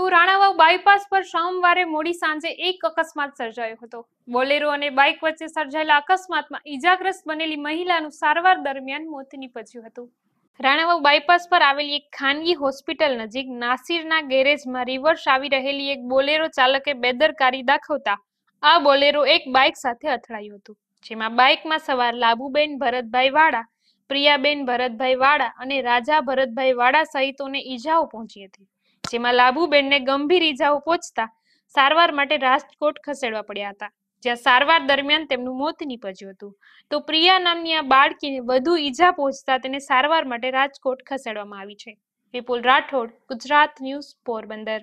તો રાણાવાવ બાયપાસ પર સોમવારે મોડી સાંજે એક અકસ્માત સર્જાયો હતો બોલેરો અને બાઇક વચ્ચે સર્જાયેલા અકસ્માતમાં ઈજાગ્રસ્ત બનેલી મહિલાનું સારવાર દરમિયાન મોત નીપજ્યું હતું રાણાવાવ બાયપાસ પર આવેલી એક ખાનગી હોસ્પિટલ નજીક નાસિરના ગેરેજમાં રિવર્સ આવી રહેલી એક બોલેરો ચાલકે બેદરકારી દાખવતા આ બોલેરો એક બાઇક સાથે અથડાયું હતું જેમાં બાઇકમાં સવાર લાભુબેન ભરતભાઈ વાડા પ્રિયાબેન ભરતભાઈ વાડા અને રાજા ભરતભાઈ વાડા સહિતોને ઈજાઓ પહોંચી હતી જેમાં લાભુબેનને ગંભીર ઈજાઓ પહોંચતા સારવાર માટે રાજકોટ ખસેડવા પડ્યા હતા જ્યાં સારવાર દરમિયાન તેમનું મોત નીપજ્યું હતું તો પ્રિયા નામની આ બાળકીને વધુ ઈજા પહોંચતા તેને સારવાર માટે રાજકોટ ખસેડવામાં આવી છે વિપુલ રાઠોડ ગુજરાત ન્યૂઝ પોરબંદર